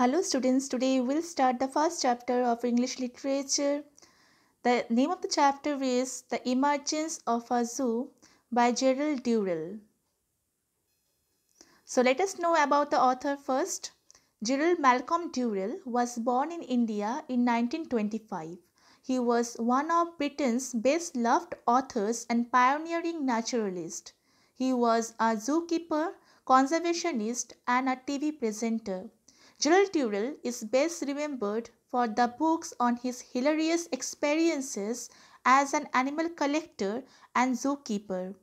Hello students, today we'll start the first chapter of English literature. The name of the chapter is The Emergence of a Zoo by Gerald Durrell. So let us know about the author first. Gerald Malcolm Durrell was born in India in 1925. He was one of Britain's best loved authors and pioneering naturalist. He was a zookeeper, conservationist and a TV presenter. Gerald Durrell is best remembered for the books on his hilarious experiences as an animal collector and zookeeper.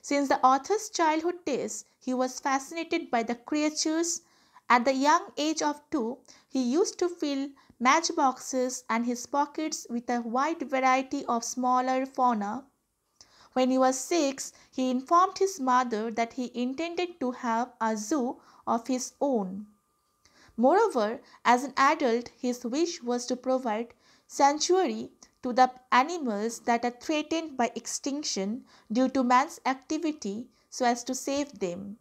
Since the author's childhood days, he was fascinated by the creatures. At the young age of two, he used to fill matchboxes and his pockets with a wide variety of smaller fauna. When he was six, he informed his mother that he intended to have a zoo of his own. Moreover, as an adult, his wish was to provide sanctuary to the animals that are threatened by extinction due to man's activity so as to save them.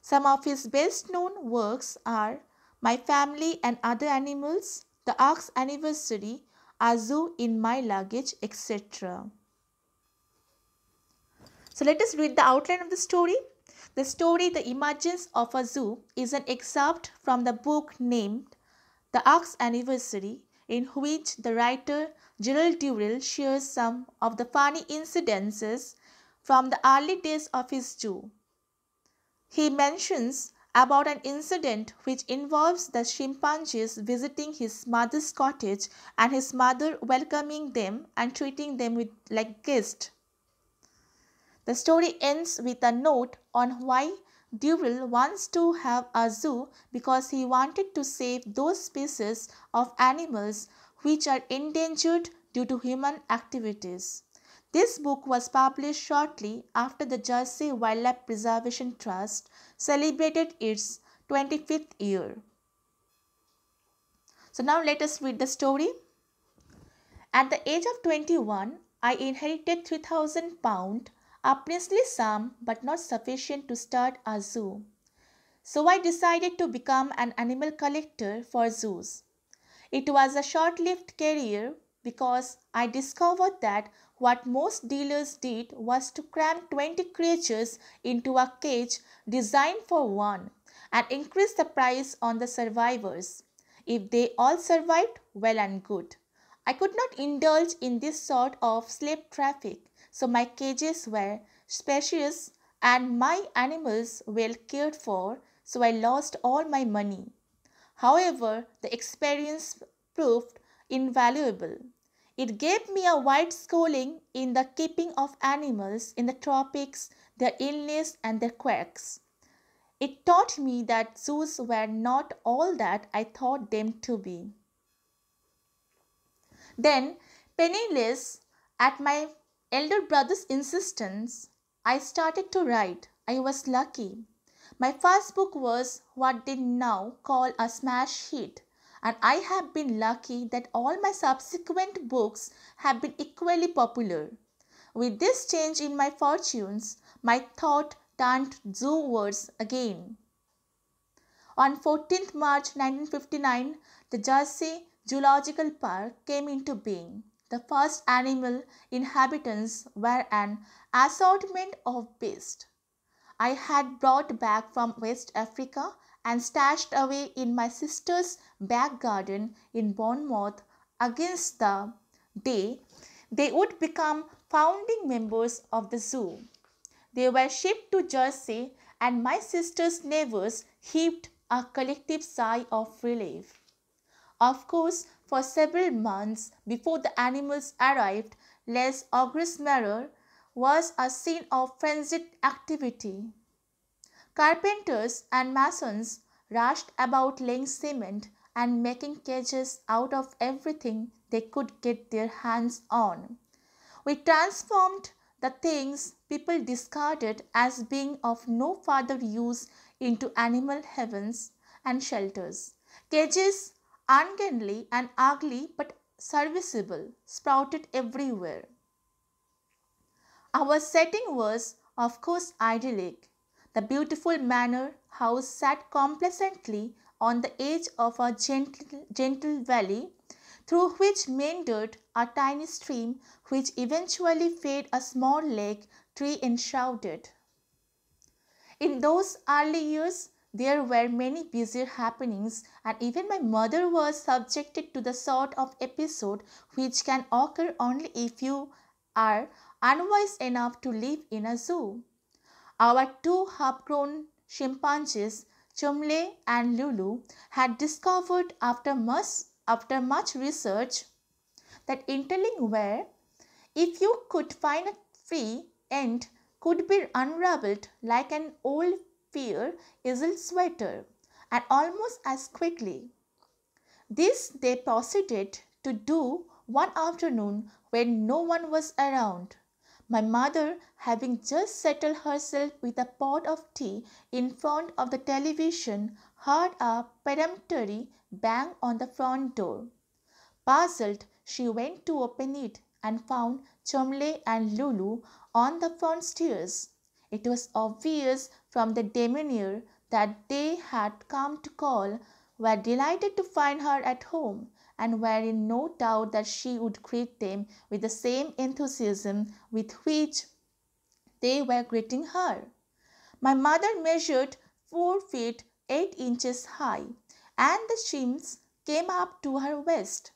Some of his best known works are My Family and Other Animals, The Ark's Anniversary, Zoo in My Luggage, etc. So let us read the outline of the story. The story The Emergence of a Zoo is an excerpt from the book named The Ark's Anniversary in which the writer Gerald Durrell shares some of the funny incidences from the early days of his zoo. He mentions about an incident which involves the chimpanzees visiting his mother's cottage and his mother welcoming them and treating them with, like guests. The story ends with a note on why Durrell wants to have a zoo because he wanted to save those species of animals which are endangered due to human activities. This book was published shortly after the Jersey Wildlife Preservation Trust celebrated its 25th year. So now let us read the story. At the age of 21, I inherited 3000 pound obviously some, but not sufficient to start a zoo. So I decided to become an animal collector for zoos. It was a short lived career because I discovered that what most dealers did was to cram 20 creatures into a cage designed for one and increase the price on the survivors. If they all survived, well and good. I could not indulge in this sort of slave traffic so my cages were spacious and my animals well cared for, so I lost all my money. However, the experience proved invaluable. It gave me a wide schooling in the keeping of animals in the tropics, their illness and their quirks. It taught me that zoos were not all that I thought them to be. Then, penniless at my elder brother's insistence, I started to write. I was lucky. My first book was what they now call a smash hit, and I have been lucky that all my subsequent books have been equally popular. With this change in my fortunes, my thought turned zoowards again. On 14th March 1959, the Jersey Zoological Park came into being. The first animal inhabitants were an assortment of beasts I had brought back from West Africa and stashed away in my sister's back garden in Bournemouth against the day they would become founding members of the zoo. They were shipped to Jersey and my sister's neighbors heaved a collective sigh of relief. Of course, for several months before the animals arrived, Les August Maror was a scene of frenzied activity. Carpenters and masons rushed about laying cement and making cages out of everything they could get their hands on. We transformed the things people discarded as being of no further use into animal heavens and shelters. Cages ungainly and ugly but serviceable, sprouted everywhere. Our setting was, of course, idyllic. The beautiful manor house sat complacently on the edge of a gentle, gentle valley through which meandered a tiny stream which eventually fed a small lake tree enshrouded. In those early years, there were many bizarre happenings, and even my mother was subjected to the sort of episode which can occur only if you are unwise enough to live in a zoo. Our two half grown chimpanzees, Chumle and Lulu, had discovered after much, after much research that interling were if you could find a free end, could be unraveled like an old fear is sweater and almost as quickly. This they proceeded to do one afternoon when no one was around. My mother, having just settled herself with a pot of tea in front of the television, heard a peremptory bang on the front door. Puzzled, she went to open it and found Chomle and Lulu on the front stairs. It was obvious from the demeanor that they had come to call, were delighted to find her at home, and were in no doubt that she would greet them with the same enthusiasm with which they were greeting her. My mother measured four feet eight inches high, and the shims came up to her waist.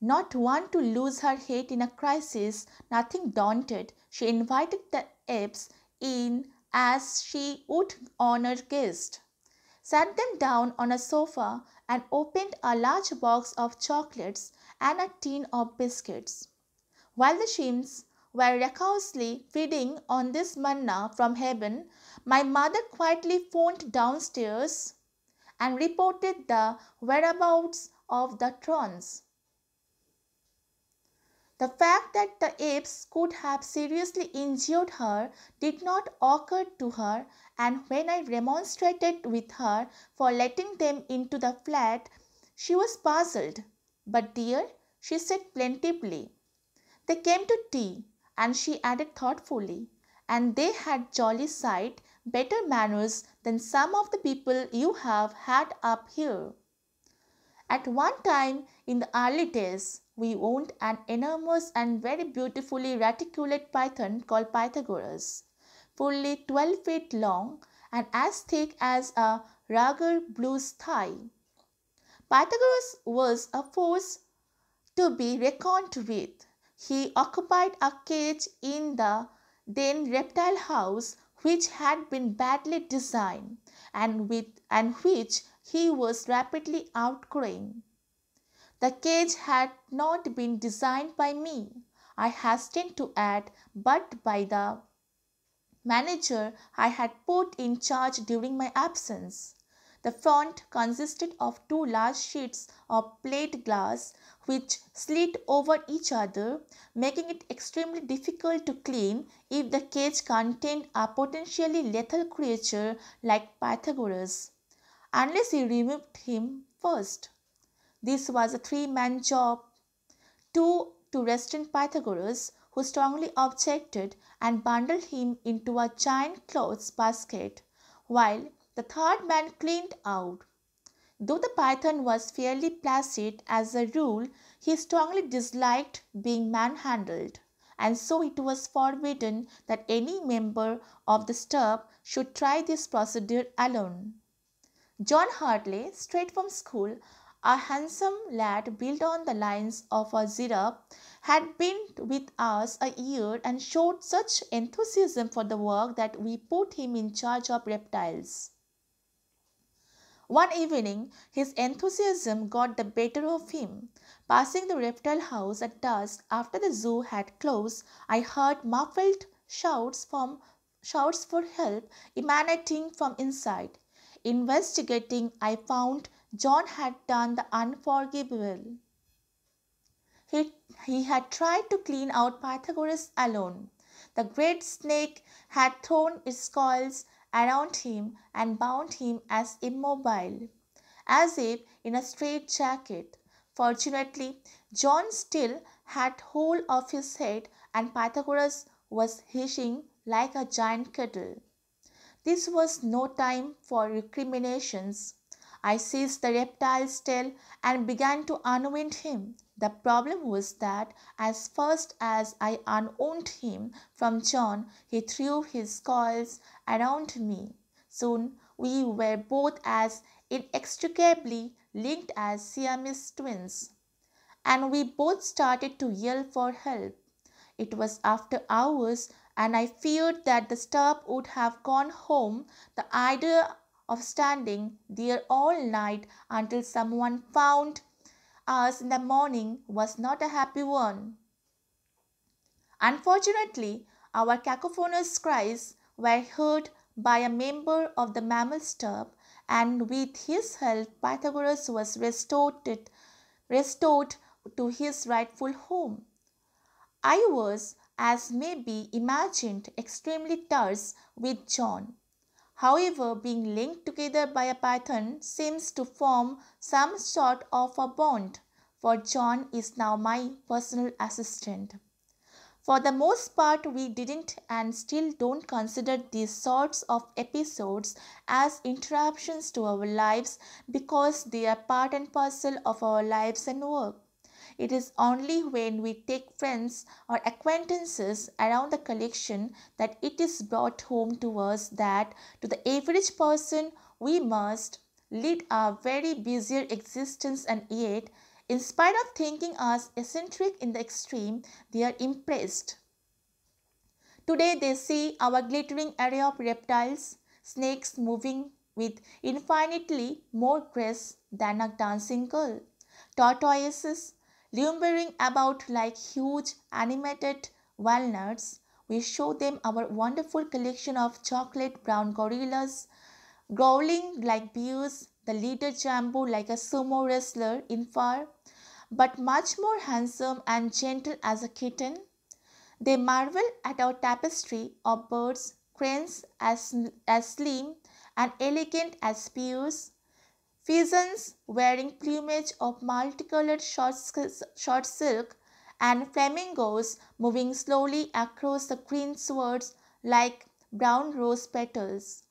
Not one to lose her head in a crisis, nothing daunted, she invited the apes in as she would on her guest, sat them down on a sofa and opened a large box of chocolates and a tin of biscuits. While the shims were recklessly feeding on this manna from heaven, my mother quietly phoned downstairs and reported the whereabouts of the trons. The fact that the apes could have seriously injured her did not occur to her, and when I remonstrated with her for letting them into the flat, she was puzzled. But, dear, she said plaintively. They came to tea, and she added thoughtfully, and they had jolly sight better manners than some of the people you have had up here. At one time in the early days, we owned an enormous and very beautifully reticulate python called Pythagoras, fully 12 feet long and as thick as a ragar blue's thigh. Pythagoras was a force to be reckoned with. He occupied a cage in the then reptile house which had been badly designed and, with, and which he was rapidly outgrowing. The cage had not been designed by me, I hastened to add, but by the manager I had put in charge during my absence. The front consisted of two large sheets of plate glass which slid over each other, making it extremely difficult to clean if the cage contained a potentially lethal creature like Pythagoras unless you removed him first. This was a three man job. Two to restrain Pythagoras, who strongly objected, and bundled him into a giant clothes basket, while the third man cleaned out. Though the python was fairly placid as a rule, he strongly disliked being manhandled, and so it was forbidden that any member of the staff should try this procedure alone. John Hartley, straight from school, a handsome lad built on the lines of a zirah, had been with us a year and showed such enthusiasm for the work that we put him in charge of reptiles. One evening, his enthusiasm got the better of him. Passing the reptile house at dusk after the zoo had closed, I heard muffled shouts from shouts for help emanating from inside. Investigating, I found John had done the unforgivable. He, he had tried to clean out Pythagoras alone. The great snake had thrown its coils around him and bound him as immobile, as if in a straitjacket. Fortunately, John still had hold of his head and Pythagoras was hissing like a giant kettle. This was no time for recriminations. I seized the reptile's tail and began to unwind him. The problem was that as fast as I unwound him from John, he threw his coils around me. Soon we were both as inextricably linked as Siamese twins, and we both started to yell for help. It was after hours and I feared that the stub would have gone home. The idea of standing there all night until someone found us in the morning was not a happy one. Unfortunately, our cacophonous cries were heard by a member of the mammal stub, and with his help, Pythagoras was restored, restored to his rightful home. I was as may be imagined, extremely terse with John. However, being linked together by a pattern seems to form some sort of a bond, for John is now my personal assistant. For the most part, we didn't and still don't consider these sorts of episodes as interruptions to our lives because they are part and parcel of our lives and work. It is only when we take friends or acquaintances around the collection that it is brought home to us that to the average person we must lead a very busier existence and yet in spite of thinking us eccentric in the extreme, they are impressed. Today they see our glittering array of reptiles, snakes moving with infinitely more grace than a dancing girl, tortoises lumbering about like huge animated walnuts. We show them our wonderful collection of chocolate brown gorillas, growling like bears, the leader Jambo like a sumo wrestler in fur, but much more handsome and gentle as a kitten. They marvel at our tapestry of birds, cranes as, as slim and elegant as spears, Pheasants wearing plumage of multicolored short, short silk and flamingos moving slowly across the green greenswards like brown rose petals.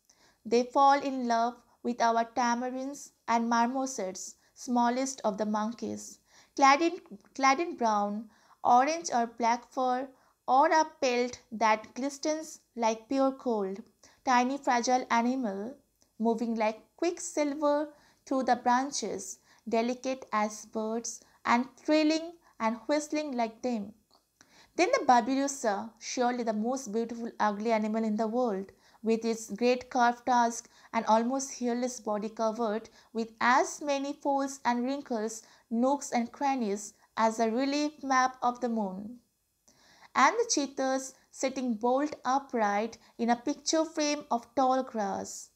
They fall in love with our tamarins and marmosets, smallest of the monkeys, clad in, clad in brown, orange or black fur, or a pelt that glistens like pure gold. Tiny fragile animal, moving like quicksilver through the branches, delicate as birds and thrilling and whistling like them. Then the babirusa, surely the most beautiful ugly animal in the world, with its great curved tusk and almost hairless body covered with as many folds and wrinkles, nooks and crannies as a relief map of the moon. And the cheetahs sitting bolt upright in a picture frame of tall grass.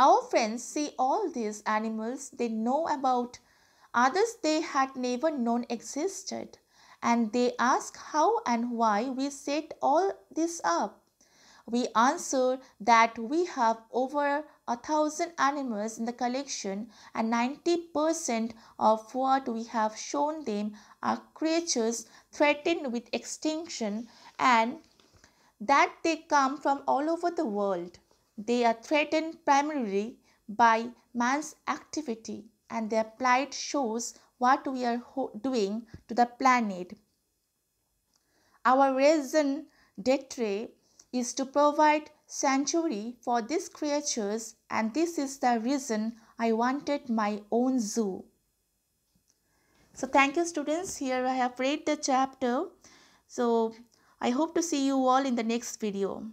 Our friends see all these animals they know about, others they had never known existed, and they ask how and why we set all this up. We answer that we have over a thousand animals in the collection and 90% of what we have shown them are creatures threatened with extinction and that they come from all over the world. They are threatened primarily by man's activity and their plight shows what we are doing to the planet. Our raison d'etre is to provide sanctuary for these creatures and this is the reason I wanted my own zoo. So thank you students. Here I have read the chapter. So I hope to see you all in the next video.